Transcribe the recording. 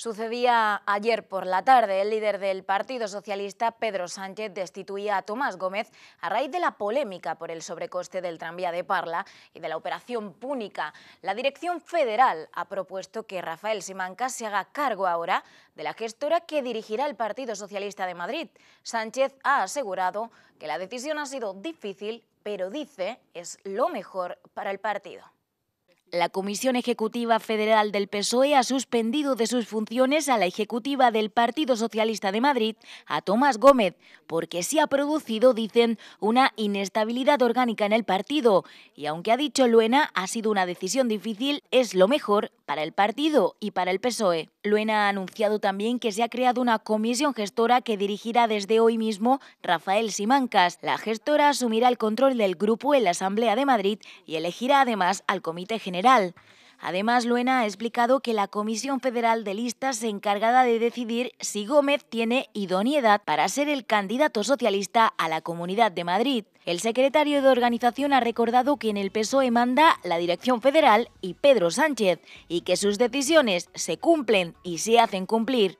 Sucedía ayer por la tarde. El líder del Partido Socialista, Pedro Sánchez, destituía a Tomás Gómez a raíz de la polémica por el sobrecoste del tranvía de Parla y de la operación púnica. La Dirección Federal ha propuesto que Rafael Simancas se haga cargo ahora de la gestora que dirigirá el Partido Socialista de Madrid. Sánchez ha asegurado que la decisión ha sido difícil, pero dice es lo mejor para el partido. La Comisión Ejecutiva Federal del PSOE ha suspendido de sus funciones a la ejecutiva del Partido Socialista de Madrid, a Tomás Gómez, porque se ha producido, dicen, una inestabilidad orgánica en el partido. Y aunque ha dicho Luena, ha sido una decisión difícil, es lo mejor para el partido y para el PSOE. Luena ha anunciado también que se ha creado una comisión gestora que dirigirá desde hoy mismo Rafael Simancas. La gestora asumirá el control del grupo en la Asamblea de Madrid y elegirá además al Comité General Además, Luena ha explicado que la Comisión Federal de Listas se encargada de decidir si Gómez tiene idoneidad para ser el candidato socialista a la Comunidad de Madrid. El secretario de organización ha recordado que en el PSOE manda la Dirección Federal y Pedro Sánchez, y que sus decisiones se cumplen y se hacen cumplir.